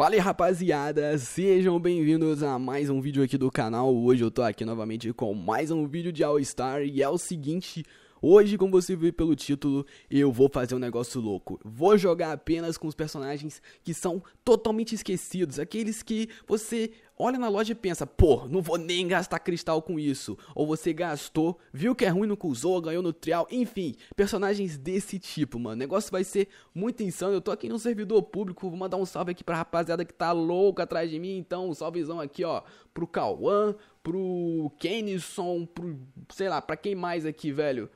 Fala aí rapaziada, sejam bem-vindos a mais um vídeo aqui do canal. Hoje eu tô aqui novamente com mais um vídeo de All Star e é o seguinte, hoje como você vê pelo título, eu vou fazer um negócio louco. Vou jogar apenas com os personagens que são totalmente esquecidos, aqueles que você olha na loja e pensa, pô, não vou nem gastar cristal com isso. Ou você gastou, viu que é ruim, não usou, ganhou no trial, enfim, personagens desse tipo, mano. O negócio vai ser muito insano. Eu tô aqui no servidor público, vou mandar um salve aqui pra rapaziada que tá louca atrás de mim. Então, um salvezão aqui, ó, pro Cauã, pro Kenison, pro, sei lá, pra quem mais aqui, velho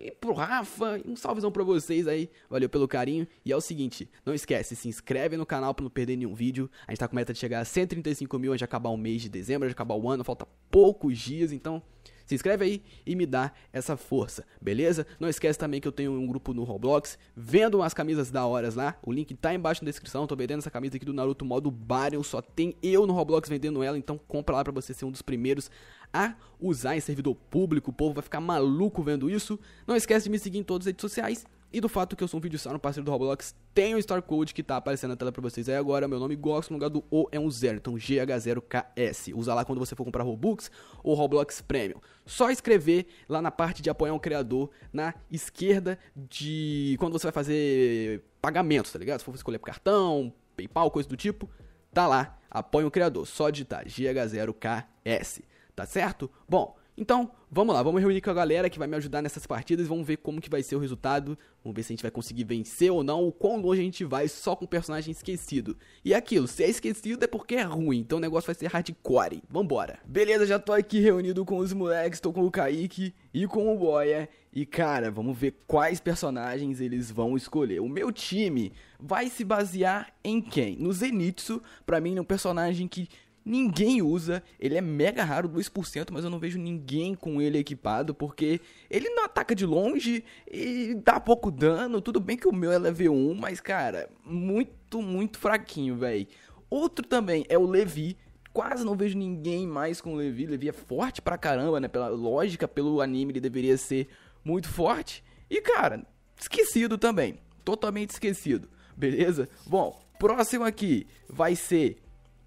e pro Rafa, um salvezão pra vocês aí, valeu pelo carinho. E é o seguinte, não esquece, se inscreve no canal pra não perder nenhum vídeo. A gente tá com meta de chegar a 135 mil antes de acabar o mês de dezembro, antes de acabar o ano, falta poucos dias, então se inscreve aí e me dá essa força, beleza? Não esquece também que eu tenho um grupo no Roblox, vendo umas camisas da horas lá. O link tá embaixo na descrição. Tô vendendo essa camisa aqui do Naruto modo Baryon, só tem eu no Roblox vendendo ela, então compra lá para você ser um dos primeiros a usar em servidor público, o povo vai ficar maluco vendo isso. Não esquece de me seguir em todas as redes sociais. E do fato que eu sou um vídeo no parceiro do Roblox, tem o Star Code que tá aparecendo na tela pra vocês aí agora. Meu nome gosto no lugar do O é um zero, então GH0KS. Usa lá quando você for comprar Robux ou Roblox Premium. Só escrever lá na parte de apoiar um criador na esquerda de quando você vai fazer pagamentos, tá ligado? Se for escolher por cartão, PayPal, coisa do tipo, tá lá, apoia um criador. Só digitar GH0KS tá certo? Bom, então, vamos lá, vamos reunir com a galera que vai me ajudar nessas partidas, vamos ver como que vai ser o resultado, vamos ver se a gente vai conseguir vencer ou não, o quão longe a gente vai só com o personagem esquecido. E é aquilo, se é esquecido é porque é ruim, então o negócio vai ser hardcore, vambora. Beleza, já tô aqui reunido com os moleques, tô com o Kaique e com o Boya e cara, vamos ver quais personagens eles vão escolher. O meu time vai se basear em quem? No Zenitsu, pra mim é um personagem que ninguém usa, ele é mega raro, 2%, mas eu não vejo ninguém com ele equipado, porque ele não ataca de longe e dá pouco dano. Tudo bem que o meu é level 1, mas cara, muito, muito fraquinho, velho. Outro também é o Levi. Quase não vejo ninguém mais com o Levi. Levi é forte pra caramba, né? Pela lógica, pelo anime, ele deveria ser muito forte. E cara, esquecido também. Totalmente esquecido. Beleza? Bom, próximo aqui vai ser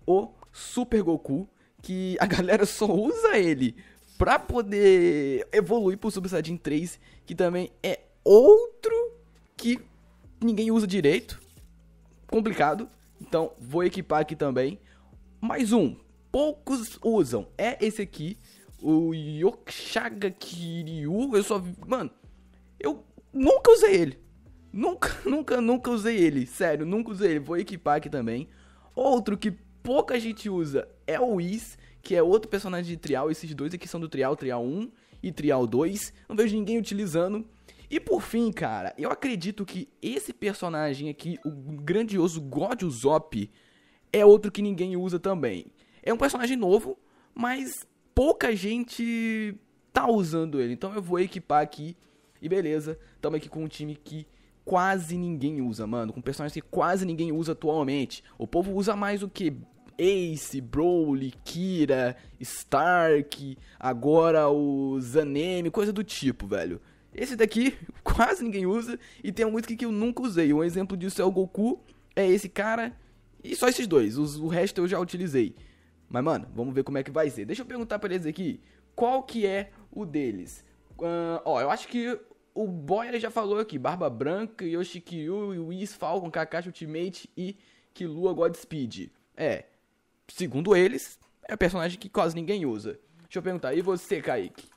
o Super Goku, que a galera só usa ele pra poder evoluir pro Super Saiyajin 3, que também é outro que ninguém usa direito. Complicado. Então, vou equipar aqui também. Mais um. Poucos usam. É esse aqui. O Yokshaga Kiryu. Eu só. Mano, eu nunca usei ele. Nunca, nunca, nunca usei ele. Sério, nunca usei ele. Vou equipar aqui também. Outro que pouca gente usa é o Whis, que é outro personagem de Trial. Esses dois aqui são do Trial, Trial 1 e Trial 2. Não vejo ninguém utilizando. E por fim, cara, eu acredito que esse personagem aqui, o grandioso God Usopp, é outro que ninguém usa também. É um personagem novo, mas pouca gente tá usando ele. Então eu vou equipar aqui e beleza, tamo aqui com um time que quase ninguém usa, mano. Com personagens que quase ninguém usa atualmente. O povo usa mais o que? Ace, Broly, Kira, Stark, agora o Zaneme, coisa do tipo, velho. Esse daqui quase ninguém usa e tem alguns que eu nunca usei. Um exemplo disso é o Goku, é esse cara e só esses dois. Os, o resto eu já utilizei. Mas, mano, vamos ver como é que vai ser. Deixa eu perguntar pra eles aqui qual que é o deles. Uh, ó, eu acho que o Boy ele já falou aqui. Barba Branca, Yoshikyu, Whis, Falcon, Kakashi Ultimate e Kilua Godspeed. É, segundo eles, é um personagem que quase ninguém usa. Deixa eu perguntar, e você, Kaique?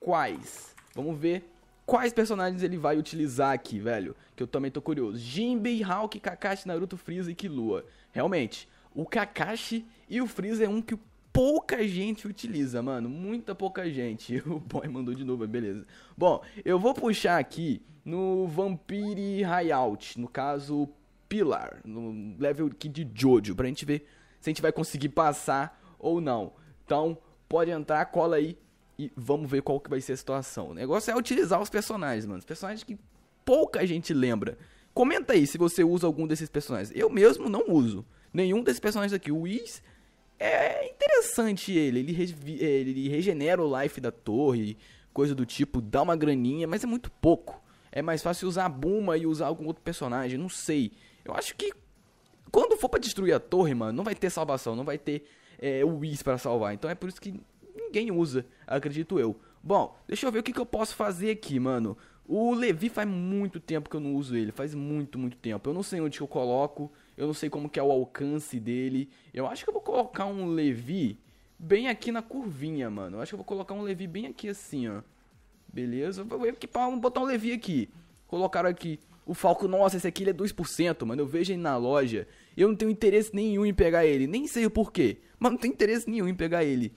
Quais? Vamos ver quais personagens ele vai utilizar aqui, velho. Que eu também tô curioso. Jinbei, Hulk, Kakashi, Naruto, Freeza e Killua. Realmente, o Kakashi e o Freeza é um que pouca gente utiliza, mano. Muita pouca gente. O boy mandou de novo, beleza. Bom, eu vou puxar aqui no Vampire Out no caso Pilar, no level aqui de Jojo, pra gente ver se a gente vai conseguir passar ou não. Então, pode entrar, cola aí e vamos ver qual que vai ser a situação. O negócio é utilizar os personagens, mano. Os personagens que pouca gente lembra. Comenta aí se você usa algum desses personagens. Eu mesmo não uso nenhum desses personagens aqui. O Whis é interessante ele. Ele, re é, ele regenera o life da torre, coisa do tipo, dá uma graninha, mas é muito pouco. É mais fácil usar a Buma e usar algum outro personagem, não sei. Eu acho que quando for para destruir a torre, mano, não vai ter salvação, não vai ter é, o Whis para salvar. Então é por isso que ninguém usa, acredito eu. Bom, deixa eu ver o que, que eu posso fazer aqui, mano. O Levi faz muito tempo que eu não uso ele, faz muito, muito tempo. Eu não sei onde que eu coloco, eu não sei como que é o alcance dele. Eu acho que eu vou colocar um Levi bem aqui na curvinha, mano. Eu acho que eu vou colocar um Levi bem aqui assim, ó. Beleza? vou equipar, vou botar um Levi aqui. Colocaram aqui o Falco, nossa, esse aqui ele é 2%, mano. Eu vejo ele na loja. Eu não tenho interesse nenhum em pegar ele. Nem sei o porquê. Mas não tenho interesse nenhum em pegar ele.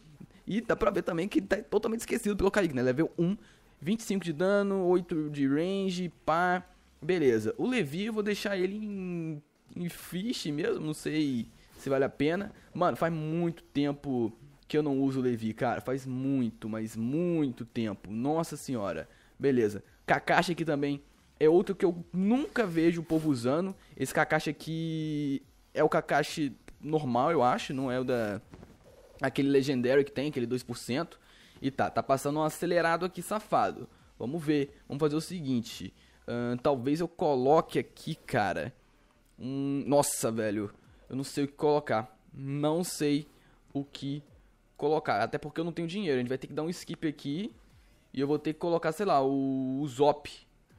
E dá pra ver também que ele tá totalmente esquecido pelo Kaique, né? Level 1, 25 de dano, 8 de range, pá. Beleza. O Levi, eu vou deixar ele em, em fish mesmo. Não sei se vale a pena. Mano, faz muito tempo que eu não uso o Levi, cara. Faz muito, mas muito tempo. Nossa senhora. Beleza. Kakashi aqui também é outro que eu nunca vejo o povo usando. Esse Kakashi aqui é o Kakashi normal, eu acho, não é o da aquele legendário que tem, aquele 2%. E tá, tá passando um acelerado aqui safado. Vamos ver. Vamos fazer o seguinte. Uh, talvez eu coloque aqui, cara. Um... Nossa, velho. Eu não sei o que colocar. Não sei o que colocar. Até porque eu não tenho dinheiro. A gente vai ter que dar um skip aqui. E eu vou ter que colocar, sei lá, o, o Zop.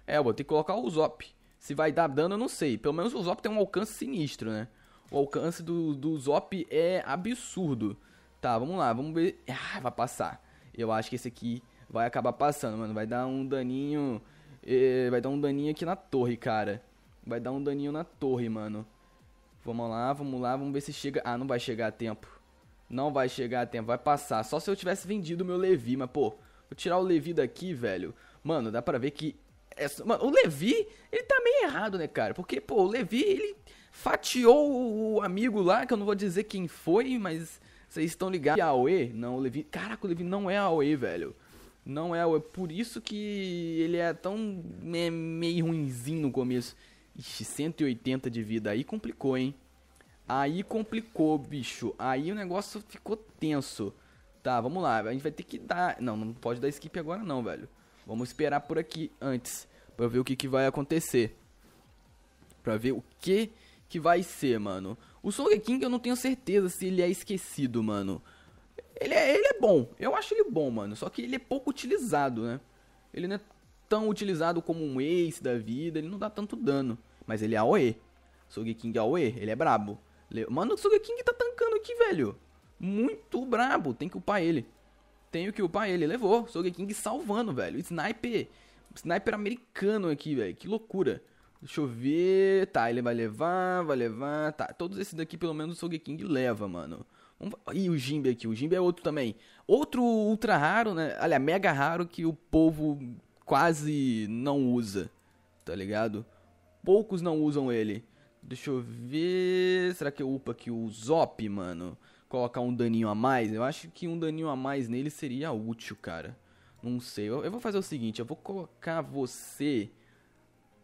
É, eu vou ter que colocar o Zop. Se vai dar dano, eu não sei. Pelo menos o Zop tem um alcance sinistro, né? O alcance do, do Zop é absurdo. Tá, vamos lá, vamos ver. Ah, vai passar. Eu acho que esse aqui vai acabar passando, mano. Vai dar um daninho. Eh, vai dar um daninho aqui na torre, cara. Vai dar um daninho na torre, mano. Vamos lá, vamos lá, vamos ver se chega. Ah, não vai chegar a tempo. Não vai chegar a tempo, vai passar. Só se eu tivesse vendido o meu Levi, mas pô, vou tirar o Levi daqui, velho. Mano, dá pra ver que essa, mano, o Levi, ele tá meio errado, né, cara? Porque, pô, o Levi, ele fatiou o amigo lá, que eu não vou dizer quem foi, mas vocês estão ligados. E a Aue? Não, o Levi. Caraca, o Levi não é a Aue, velho. Não é a Aue. Por isso que ele é tão é, meio ruimzinho no começo. Ixi, 180 de vida. Aí complicou, hein? Aí complicou, bicho. Aí o negócio ficou tenso. Tá, vamos lá. A gente vai ter que dar. Não, não pode dar skip agora, não, velho. Vamos esperar por aqui antes para ver o que, que vai acontecer. Para ver o que que vai ser, mano. O Song King eu não tenho certeza se ele é esquecido, mano. Ele é, ele é bom. Eu acho ele bom, mano. Só que ele é pouco utilizado, né? Ele não é tão utilizado como um Ace da vida. Ele não dá tanto dano. Mas ele é AoE. King é AoE. Ele é brabo. Mano, o King tá tancando aqui, velho. Muito brabo. Tem que upar ele tenho o que upar ele. Levou. Sogeking salvando, velho. Sniper. Sniper americano aqui, velho. Que loucura. Deixa eu ver. Tá, ele vai levar, vai levar. Tá, todos esses daqui, pelo menos o Sogeking leva, mano. E o Jimbe aqui. O Jimbe é outro também. Outro ultra raro, né? Aliás, mega raro que o povo quase não usa. Tá ligado? Poucos não usam ele. Deixa eu ver. Será que eu upo aqui o Zop, mano? colocar um daninho a mais, eu acho que um daninho a mais nele seria útil, cara. Não sei. Eu, eu vou fazer o seguinte, eu vou colocar você.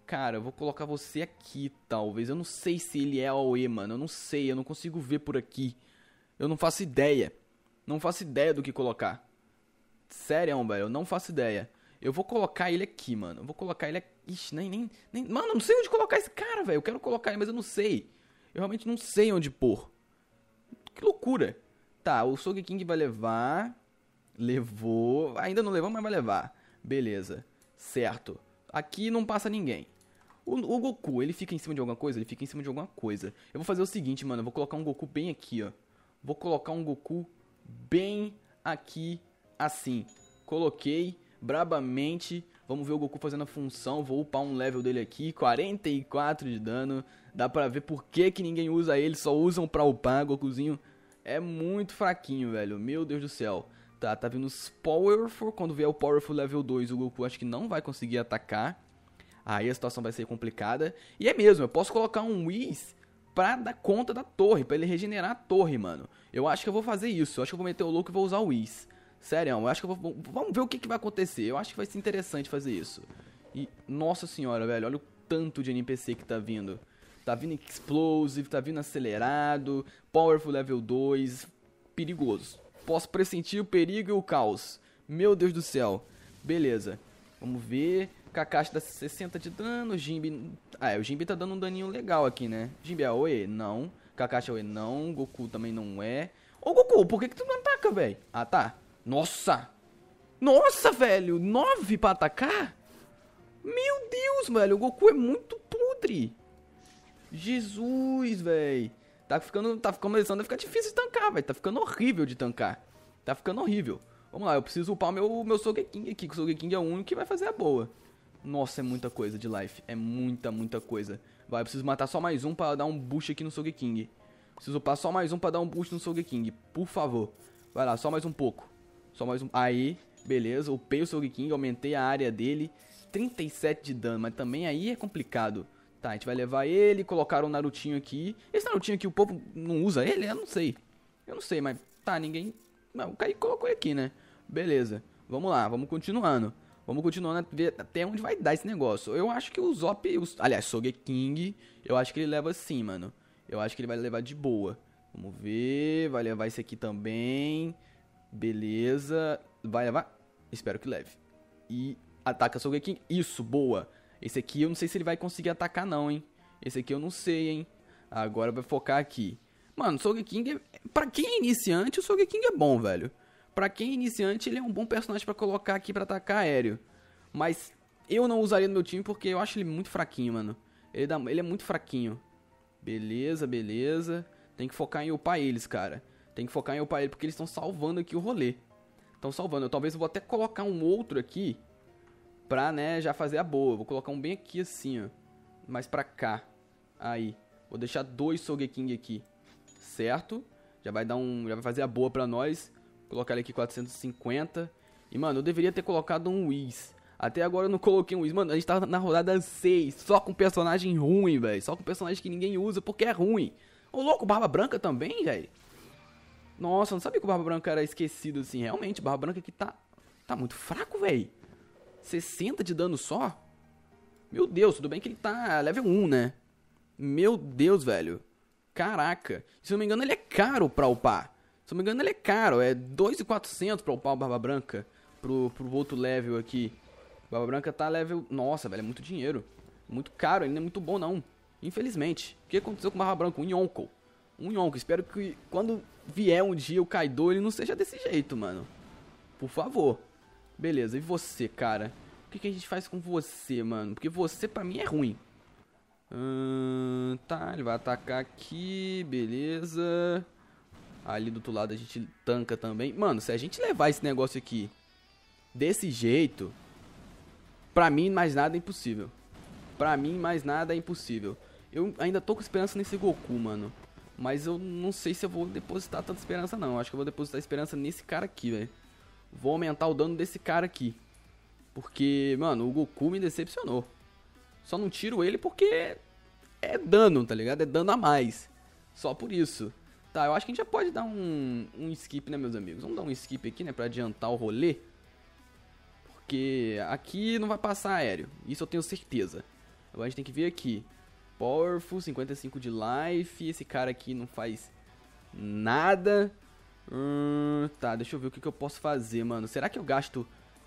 Cara, eu vou colocar você aqui, talvez. Eu não sei se ele é AOE, mano. Eu não sei, eu não consigo ver por aqui. Eu não faço ideia. Não faço ideia do que colocar. Sério, velho, eu não faço ideia. Eu vou colocar ele aqui, mano. Eu vou colocar ele aqui. Ixi, nem, nem, nem. Mano, eu não sei onde colocar esse cara, velho. Eu quero colocar ele, mas eu não sei. Eu realmente não sei onde pôr. Que loucura. Tá, o Sogeking King vai levar. Levou. Ainda não levou, mas vai levar. Beleza. Certo. Aqui não passa ninguém. O, o, Goku, ele fica em cima de alguma coisa? Ele fica em cima de alguma coisa. Eu vou fazer o seguinte, mano. Eu vou colocar um Goku bem aqui, ó. Vou colocar um Goku bem aqui, assim. Coloquei, brabamente. Vamos ver o Goku fazendo a função, vou upar um level dele aqui, 44 de dano. Dá pra ver por que, que ninguém usa ele, só usam pra upar. Gokuzinho é muito fraquinho, velho, meu Deus do céu. Tá, tá vindo os Powerful, quando vier o Powerful level 2, o Goku acho que não vai conseguir atacar. Aí a situação vai ser complicada. E é mesmo, eu posso colocar um Whis pra dar conta da torre, pra ele regenerar a torre, mano. Eu acho que eu vou fazer isso, eu acho que eu vou meter o louco e vou usar o Whis. Sério, eu acho que eu vou. Vamos ver o que, que vai acontecer. Eu acho que vai ser interessante fazer isso. E, nossa senhora, velho, olha o tanto de NPC que tá vindo. Tá vindo explosive, tá vindo acelerado, powerful level 2, perigoso. Posso pressentir o perigo e o caos. Meu Deus do céu. Beleza. Vamos ver. Kakashi dá 60 de dano, Jimbe... Ah, é, o Jimbe tá dando um daninho legal aqui, né? Jimbe é Aoe? Não. Kakashi é Aoe? Não. Goku também não é. Ô, Goku, por que que tu não ataca, velho? Ah, tá. Nossa! Nossa, velho! Nove pra atacar? Meu Deus, velho! O Goku é muito podre! Jesus, velho! Tá ficando, tá ficando, tá ficar difícil de tancar, velho. Tá ficando horrível de tancar. Tá ficando horrível. Vamos lá, eu preciso upar o meu, meu Sogeking aqui, que o Sogeking é o único que vai fazer a boa. Nossa, é muita coisa de life. É muita, muita coisa. Vai, eu preciso matar só mais um pra dar um boost aqui no Sogeking. Preciso upar só mais um pra dar um boost no Sogeking. Por favor. Vai lá, só mais um pouco. Só mais um. Aí, beleza. Upei o Sogeking, aumentei a área dele. 37 de dano, mas também aí é complicado. Tá, a gente vai levar ele, colocar o um Narutinho aqui. Esse Narutinho aqui, o povo não usa ele? Eu não sei. Eu não sei, mas tá, ninguém... Não, o Kai colocou ele aqui, né? Beleza. Vamos lá, vamos continuando. Vamos continuando a ver até onde vai dar esse negócio. Eu acho que o Zop... Os... Aliás, Sogeking, eu acho que ele leva sim, mano. Eu acho que ele vai levar de boa. Vamos ver, vai levar esse aqui também. Beleza. Vai levar? Espero que leve. E ataca o Sogeking. Isso, boa. Esse aqui eu não sei se ele vai conseguir atacar não, hein. Esse aqui eu não sei, hein. Agora vai focar aqui. Mano, Sogeking é... Pra quem é iniciante, o Sogeking é bom, velho. Pra quem é iniciante, ele é um bom personagem para colocar aqui para atacar aéreo. Mas eu não usaria no meu time porque eu acho ele muito fraquinho, mano. Ele, dá... ele é muito fraquinho. Beleza, beleza. Tem que focar em upar eles, cara. Tem que focar em upar ele, porque eles estão salvando aqui o rolê. Estão salvando. Eu talvez eu vou até colocar um outro aqui pra, né, já fazer a boa. Vou colocar um bem aqui assim, ó. Mais pra cá. Aí. Vou deixar dois Sogeking aqui. Certo? Já vai dar um... Já vai fazer a boa pra nós. Colocar ele aqui 450. E, mano, eu deveria ter colocado um Whis. Até agora eu não coloquei um Whis. Mano, a gente tava tá na rodada 6. Só com personagem ruim, velho. Só com personagem que ninguém usa porque é ruim. Ô, louco, Barba Branca também, velho. Nossa, eu não sabia que o Barba Branca era esquecido assim. Realmente, Barba Branca aqui tá, tá muito fraco, velho. 60 de dano só? Meu Deus, tudo bem que ele tá level 1, né? Meu Deus, velho. Caraca. Se não me engano, ele é caro pra upar. Se não me engano, ele é caro. É 2,400 pra upar o Barba Branca pro, pro outro level aqui. Barba Branca tá level... Nossa, velho, é muito dinheiro. Muito caro, ele não é muito bom, não. Infelizmente. O que aconteceu com o Barba Branca? O Yonko um Yonko. Espero que quando vier um dia o Kaido, ele não seja desse jeito, mano. Por favor. Beleza, e você, cara? O que, que a gente faz com você, mano? Porque você, pra mim, é ruim. Hum, tá, ele vai atacar aqui, beleza. Ali do outro lado a gente tanca também. Mano, se a gente levar esse negócio aqui desse jeito, pra mim mais nada é impossível. Pra mim mais nada é impossível. Eu ainda tô com esperança nesse Goku, mano. Mas eu não sei se eu vou depositar tanta esperança, não. Eu acho que eu vou depositar esperança nesse cara aqui, velho. Vou aumentar o dano desse cara aqui. Porque, mano, o Goku me decepcionou. Só não tiro ele porque é dano, tá ligado? É dano a mais. Só por isso. Tá, eu acho que a gente já pode dar um, um skip, né, meus amigos? Vamos dar um skip aqui, né, pra adiantar o rolê. Porque aqui não vai passar aéreo. Isso eu tenho certeza. Agora a gente tem que vir aqui. Powerful, 55 de life. Esse cara aqui não faz nada. Hum, tá, deixa eu ver o que, que eu posso fazer, mano. Será que eu gasto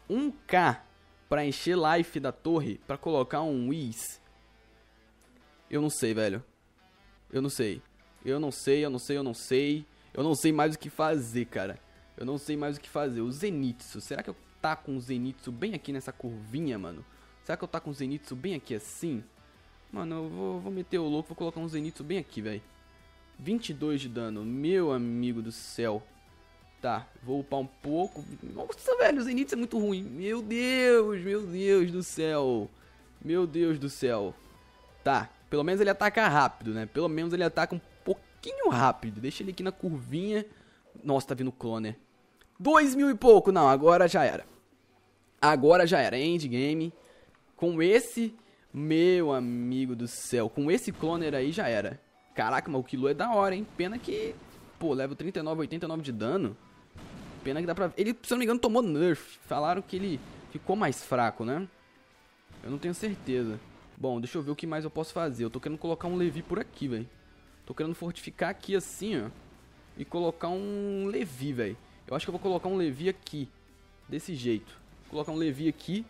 1k pra encher life da torre pra colocar um Whis? Eu não sei, velho. Eu não sei. Eu não sei, eu não sei, eu não sei. Eu não sei mais o que fazer, cara. Eu não sei mais o que fazer. O Zenitsu, será que eu tá com o Zenitsu bem aqui nessa curvinha, mano? Será que eu tá com o Zenitsu bem aqui assim? Mano, eu vou, vou meter o louco, vou colocar um Zenitsu bem aqui, velho. 22 de dano, meu amigo do céu. Tá, vou upar um pouco. Nossa, velho, o Zenitsu é muito ruim. Meu Deus, meu Deus do céu. Meu Deus do céu. Tá, pelo menos ele ataca rápido, né? Pelo menos ele ataca um pouquinho rápido. Deixa ele aqui na curvinha. Nossa, tá vindo o cloner. Né? Dois mil e pouco. Não, agora já era. Agora já era. Endgame. Com esse meu amigo do céu, com esse cloner aí já era. Caraca, mas o Kilo é da hora, hein? Pena que, pô, level 39, 89 de dano. Pena que dá pra... Ele, se eu não me engano, tomou nerf. Falaram que ele ficou mais fraco, né? Eu não tenho certeza. Bom, deixa eu ver o que mais eu posso fazer. Eu tô querendo colocar um Levi por aqui, velho. Tô querendo fortificar aqui assim, ó. E colocar um Levi, velho. Eu acho que eu vou colocar um Levi aqui. Desse jeito. Vou colocar um Levi aqui.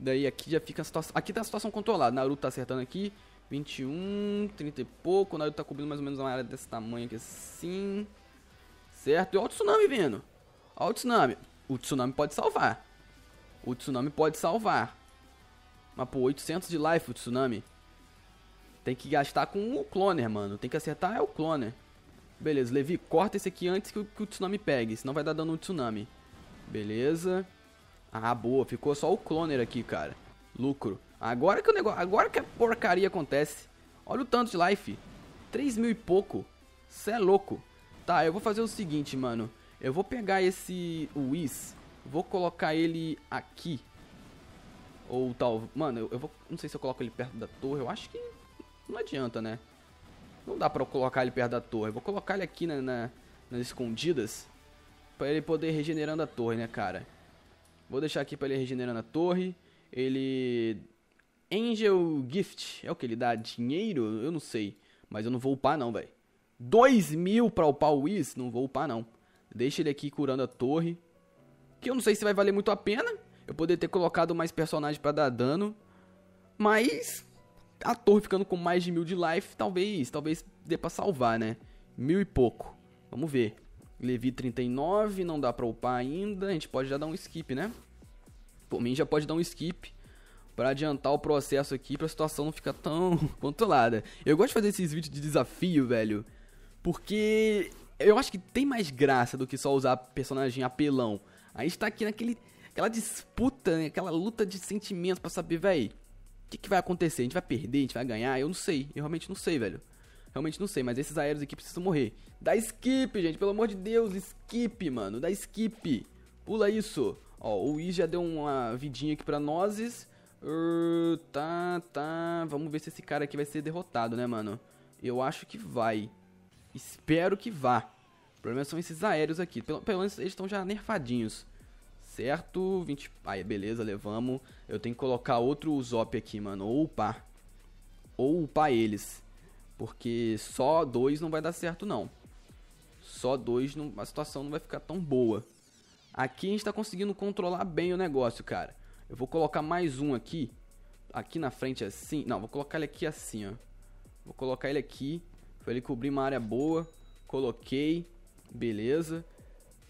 Daí aqui já fica a situação. Aqui tá a situação controlada. Naruto tá acertando aqui. 21, 30 e pouco. O Naruto tá cobrindo mais ou menos uma área desse tamanho aqui assim. Certo? E olha o tsunami vindo. Olha o tsunami. O tsunami pode salvar. O tsunami pode salvar. Mas, pô, 800 de life o tsunami. Tem que gastar com o cloner, mano. Tem que acertar é o cloner. Beleza, Levi, corta esse aqui antes que o, que o tsunami pegue. Senão vai dar dano no tsunami. Beleza. Ah, boa. Ficou só o cloner aqui, cara. Lucro. Agora que o negócio. Agora que a porcaria acontece. Olha o tanto de life. 3 mil e pouco. Cê é louco. Tá, eu vou fazer o seguinte, mano. Eu vou pegar esse Whis. Vou colocar ele aqui. Ou tal. Mano, eu, eu vou. Não sei se eu coloco ele perto da torre. Eu acho que. Não adianta, né? Não dá pra eu colocar ele perto da torre. Eu vou colocar ele aqui na, na, nas escondidas. Pra ele poder ir regenerando a torre, né, cara? Vou deixar aqui para ele regenerando a torre. Ele. Angel Gift. É o que? Ele dá dinheiro? Eu não sei. Mas eu não vou upar, não, velho. 2 mil pra upar o Whis? Não vou upar, não. Deixa ele aqui curando a torre. Que eu não sei se vai valer muito a pena. Eu poderia ter colocado mais personagens para dar dano. Mas. A torre ficando com mais de mil de life, talvez. Talvez dê pra salvar, né? Mil e pouco. Vamos ver. Levi 39, não dá pra upar ainda. A gente pode já dar um skip, né? Por mim já pode dar um skip para adiantar o processo aqui, pra situação não ficar tão controlada. Eu gosto de fazer esses vídeos de desafio, velho, porque eu acho que tem mais graça do que só usar personagem apelão. A gente tá aqui naquele aquela disputa, né? aquela luta de sentimentos para saber, velho, o que, que vai acontecer? A gente vai perder, a gente vai ganhar? Eu não sei, eu realmente não sei, velho. Realmente não sei, mas esses aéreos aqui precisam morrer. Dá skip, gente, pelo amor de Deus, skip, mano, dá skip. Pula isso. Ó, o Wiz já deu uma vidinha aqui pra nozes. Uh, tá, tá. Vamos ver se esse cara aqui vai ser derrotado, né, mano? Eu acho que vai. Espero que vá. O problema são esses aéreos aqui. Pelo, pelo menos eles estão já nerfadinhos. Certo? 20... Aí, beleza, levamos. Eu tenho que colocar outro Zop aqui, mano. Ou upar. Ou upar eles. Porque só dois não vai dar certo, não. Só dois, não, a situação não vai ficar tão boa. Aqui a gente está conseguindo controlar bem o negócio, cara. Eu vou colocar mais um aqui. Aqui na frente assim. Não, vou colocar ele aqui assim, ó. Vou colocar ele aqui. Pra ele cobrir uma área boa. Coloquei. Beleza.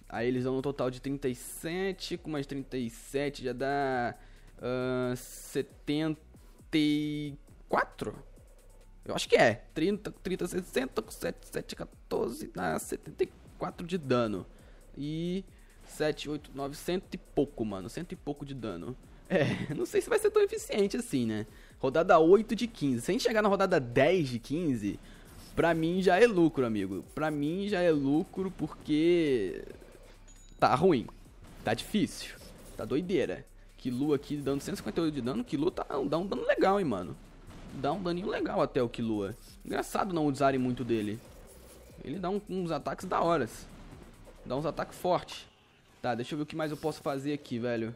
Aí eles dão um total de 37. Com mais 37 já dá... Uh, ah, 74? Eu acho que é. 30, 30, 60, 7, 7, 14, dá 74 de dano. E 7, 8, 9, cento e pouco, mano. Cento e pouco de dano. É, não sei se vai ser tão eficiente assim, né? Rodada 8 de 15. Se a gente chegar na rodada 10 de 15, pra mim já é lucro, amigo. Pra mim já é lucro porque tá ruim. Tá difícil. Tá doideira. Que Lu aqui dando 158 de dano. Que Lu tá, dá um dano legal, hein, mano dá um daninho legal até o Killua. Engraçado não usarem muito dele. Ele dá um, uns ataques da horas. Dá uns ataques fortes. Tá, deixa eu ver o que mais eu posso fazer aqui, velho.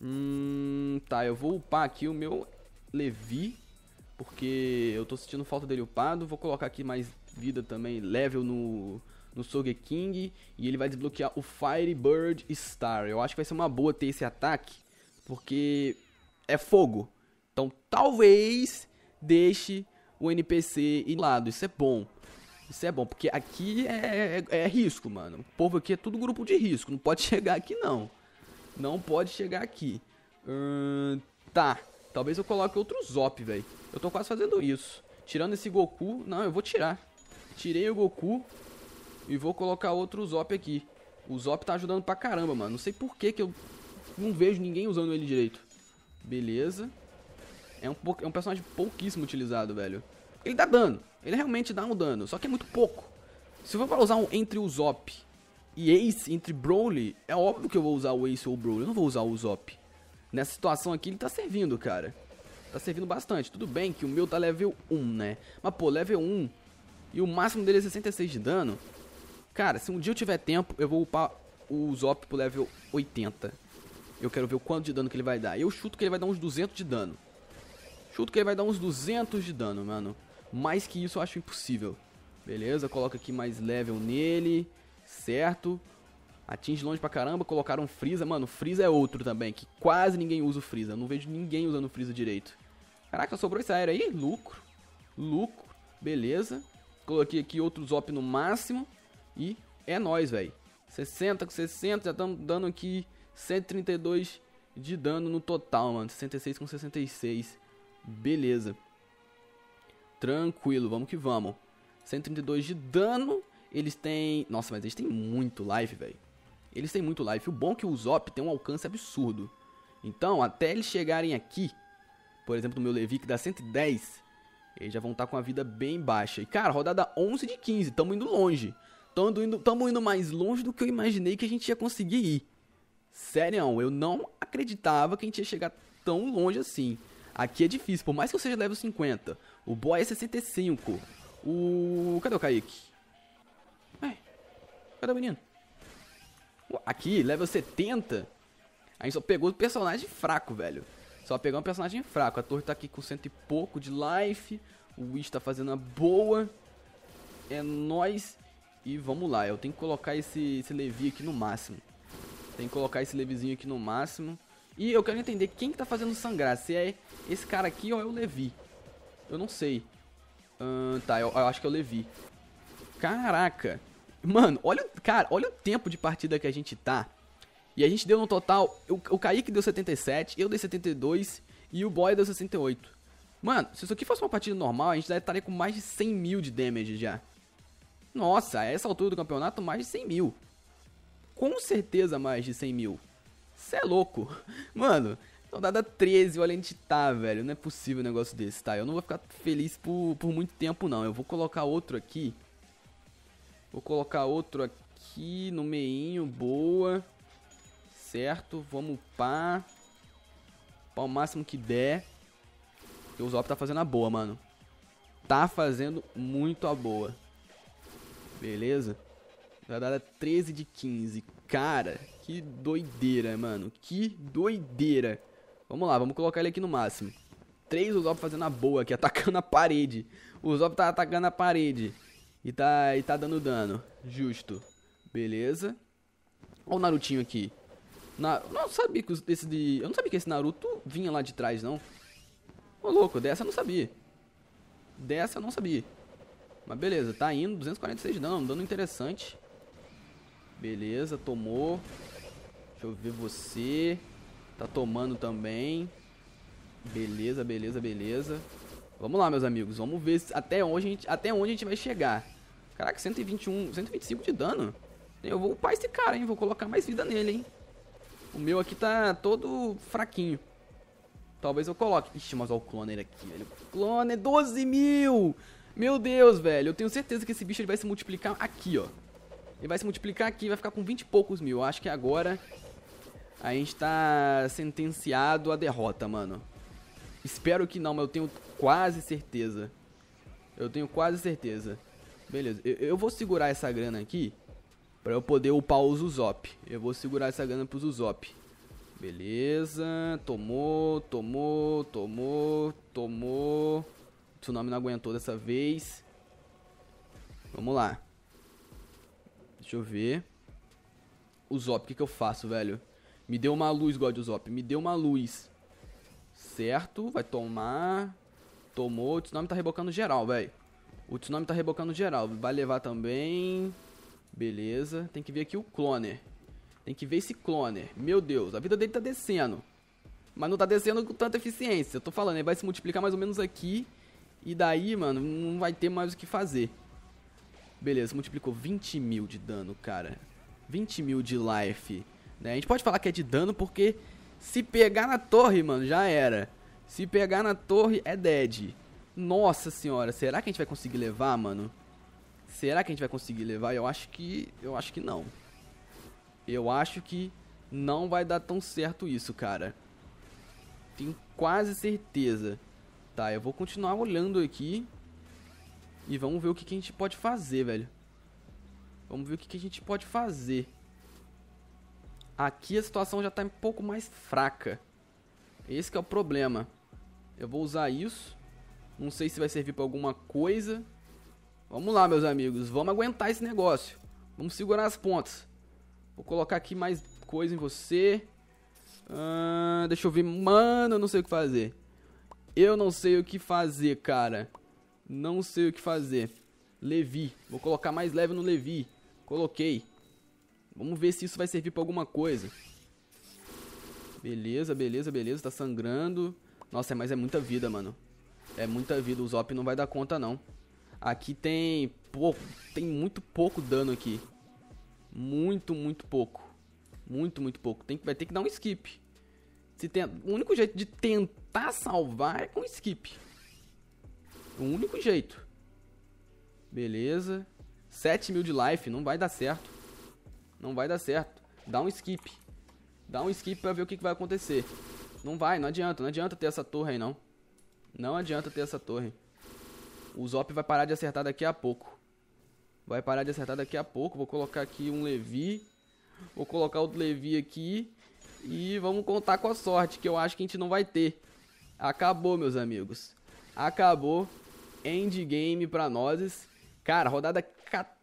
Hum, tá, eu vou upar aqui o meu Levi. Porque eu tô sentindo falta dele upado. Vou colocar aqui mais vida também, level no, no Sogeking. E ele vai desbloquear o Firebird Star. Eu acho que vai ser uma boa ter esse ataque. Porque é fogo. Então talvez deixe o NPC ir lado. Isso é bom. Isso é bom, porque aqui é, é, é, risco, mano. O povo aqui é tudo grupo de risco. Não pode chegar aqui, não. Não pode chegar aqui. Hum, tá. Talvez eu coloque outro Zop, velho. Eu tô quase fazendo isso. Tirando esse Goku. Não, eu vou tirar. Tirei o Goku. E vou colocar outro Zop aqui. O Zop tá ajudando pra caramba, mano. Não sei por que que eu não vejo ninguém usando ele direito. Beleza. É um, é um personagem pouquíssimo utilizado, velho. Ele dá dano. Ele realmente dá um dano, só que é muito pouco. Se eu for usar um entre o Zop e Ace entre Broly, é óbvio que eu vou usar o Ace ou o Broly. Eu não vou usar o Zop. Nessa situação aqui, ele tá servindo, cara. Tá servindo bastante. Tudo bem que o meu tá level 1, né? Mas, pô, level 1 e o máximo dele é 66 de dano. Cara, se um dia eu tiver tempo, eu vou upar o Zop pro level 80. Eu quero ver o quanto de dano que ele vai dar. Eu chuto que ele vai dar uns 200 de dano. Chuto que ele vai dar uns 200 de dano, mano. Mais que isso eu acho impossível. Beleza, coloca aqui mais level nele, certo? Atinge longe pra caramba, colocaram Freeza. Mano, Freeza é outro também, que quase ninguém usa o Freeza. Eu não vejo ninguém usando o Freeza direito. Caraca, sobrou esse aéreo aí? Lucro. Lucro. Beleza. Coloquei aqui outro Zop no máximo. E é nóis, velho. 60 com 60, já estamos dando aqui 132 de dano no total, mano. 66 com 66. Beleza. Tranquilo, vamos que vamos. 132 de dano. Eles têm... Nossa, mas eles têm muito life, velho. Eles têm muito life. O bom é que o Zop tem um alcance absurdo. Então, até eles chegarem aqui, por exemplo, no meu Levi, que dá 110, eles já vão estar tá com a vida bem baixa. E, cara, rodada 11 de 15. Tamo indo longe. Tamo indo, tamo indo mais longe do que eu imaginei que a gente ia conseguir ir. Sério, eu não acreditava que a gente ia chegar tão longe assim. Aqui é difícil, por mais que eu seja level 50. O boy é 65. O... Cadê o Kaique? Ai, cadê o menino? Aqui, level 70. A gente só pegou o personagem fraco, velho. Só pegou um personagem fraco. A torre tá aqui com cento e pouco de life. O Wish tá fazendo a boa. É nóis. E vamos lá, eu tenho que colocar esse, esse Levi aqui no máximo. Tem que colocar esse Levizinho aqui no máximo. E eu quero entender quem que tá fazendo sangrar, se é esse cara aqui ou é o Levi. Eu não sei. Hum, tá, eu, eu acho que é o Levi. Caraca. Mano, olha, cara, olha o tempo de partida que a gente tá. E a gente deu no total, eu, o Kaique deu 77, eu dei 72 e o Boy deu 68. Mano, se isso aqui fosse uma partida normal, a gente estaria com mais de 100 mil de damage já. Nossa, a essa altura do campeonato, mais de 100 mil. Com certeza mais de 100 mil. Você é louco. Mano, então, Dada 13, olha onde tá, velho. Não é possível um negócio desse, tá? Eu não vou ficar feliz por, por muito tempo, não. Eu vou colocar outro aqui. Vou colocar outro aqui no meinho, boa. Certo, vamos pá. Pá o máximo que der. Porque o Zop tá fazendo a boa, mano. Tá fazendo muito a boa. Beleza? Vai dar 13 de 15. Cara, que doideira, mano. Que doideira. Vamos lá, vamos colocar ele aqui no máximo. Três Usopp fazendo a boa aqui, atacando a parede. O Usopp tá atacando a parede. E tá, e tá dando dano. Justo. Beleza. Olha o Narutinho aqui. Na... Não sabia que esse de... Eu não sabia que esse Naruto vinha lá de trás, não. Ô, louco, dessa eu não sabia. Dessa eu não sabia. Mas beleza, tá indo. 246 dano, dano interessante. Beleza, tomou. Deixa eu ver você. Tá tomando também. Beleza, beleza, beleza. Vamos lá, meus amigos. Vamos ver até onde a gente, até onde a gente vai chegar. Caraca, 121, 125 de dano. Eu vou upar esse cara, hein. Vou colocar mais vida nele, hein. O meu aqui tá todo fraquinho. Talvez eu coloque. Ixi, mas olha o cloner aqui, velho. Cloner, 12 mil! Meu Deus, velho. Eu tenho certeza que esse bicho ele vai se multiplicar aqui, ó. Ele vai se multiplicar aqui, vai ficar com 20 e poucos mil. Eu acho que agora a gente tá sentenciado à derrota, mano. Espero que não, mas eu tenho quase certeza. Eu tenho quase certeza. Beleza, eu, eu vou segurar essa grana aqui pra eu poder upar o Zuzop. Eu vou segurar essa grana pro Zuzop. Beleza, tomou, tomou, tomou, tomou. O tsunami não aguentou dessa vez. Vamos lá. Deixa eu ver. O Zop, o que, que eu faço, velho? Me deu uma luz, Godzop. Me deu uma luz. Certo, vai tomar. Tomou. O Tsunami tá rebocando geral, velho. O Tsunami tá rebocando geral. Vai levar também. Beleza. Tem que ver aqui o cloner. Tem que ver esse cloner. Meu Deus, a vida dele tá descendo. Mas não tá descendo com tanta eficiência. Eu tô falando, ele vai se multiplicar mais ou menos aqui. E daí, mano, não vai ter mais o que fazer. Beleza, multiplicou 20 mil de dano, cara. 20 mil de life. Né? A gente pode falar que é de dano porque se pegar na torre, mano, já era. Se pegar na torre, é dead. Nossa senhora, será que a gente vai conseguir levar, mano? Será que a gente vai conseguir levar? Eu acho que... Eu acho que não. Eu acho que não vai dar tão certo isso, cara. Tenho quase certeza. Tá, eu vou continuar olhando aqui. E vamos ver o que, que a gente pode fazer, velho. Vamos ver o que, que a gente pode fazer. Aqui a situação já está um pouco mais fraca. Esse é o problema. Eu vou usar isso. Não sei se vai servir para alguma coisa. Vamos lá, meus amigos. Vamos aguentar esse negócio. Vamos segurar as pontas. Vou colocar aqui mais coisa em você. Ah, deixa eu ver. Mano, eu não sei o que fazer. Eu não sei o que fazer, cara. Não sei o que fazer. Levi. Vou colocar mais leve no Levi. Coloquei. Vamos ver se isso vai servir pra alguma coisa. Beleza, beleza, beleza. Tá sangrando. Nossa, é, mas é muita vida, mano. É muita vida. O Zop não vai dar conta, não. Aqui tem pouco. Tem muito pouco dano aqui. Muito, muito pouco. Muito, muito pouco. Tem, vai ter que dar um skip. Se tem, o único jeito de tentar salvar é com skip. O único jeito. Beleza. 7 mil de life. Não vai dar certo. Não vai dar certo. Dá um skip. Dá um skip pra ver o que, que vai acontecer. Não vai, não adianta. Não adianta ter essa torre aí, não. Não adianta ter essa torre. O Zop vai parar de acertar daqui a pouco. Vai parar de acertar daqui a pouco. Vou colocar aqui um Levi. Vou colocar outro Levi aqui. E vamos contar com a sorte, que eu acho que a gente não vai ter. Acabou, meus amigos. Acabou. Endgame pra nós. Cara, rodada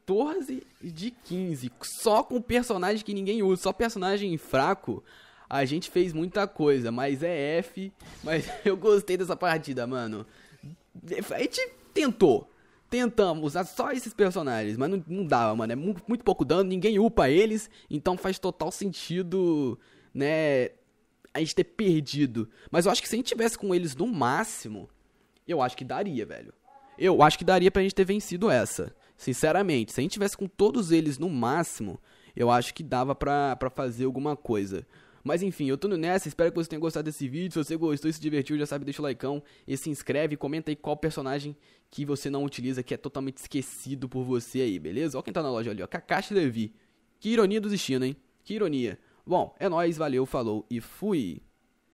14 de 15. Só com personagem que ninguém usa, só personagem fraco. A gente fez muita coisa, mas é F. Mas eu gostei dessa partida, mano. A gente tentou. Tentamos usar só esses personagens, mas não, não dava, mano. É muito, muito pouco dano, ninguém upa eles. Então faz total sentido, né? A gente ter perdido. Mas eu acho que se a gente tivesse com eles no máximo, eu acho que daria, velho. Eu acho que daria pra gente ter vencido essa. Sinceramente, se a gente tivesse com todos eles no máximo, eu acho que dava pra, pra fazer alguma coisa. Mas enfim, eu tô nessa, espero que você tenha gostado desse vídeo. Se você gostou e se divertiu, já sabe, deixa o likeão e se inscreve. Comenta aí qual personagem que você não utiliza, que é totalmente esquecido por você aí, beleza? Olha quem tá na loja ali, ó, Kakashi Levi. Que ironia do destino, hein? Que ironia. Bom, é nóis, valeu, falou e fui!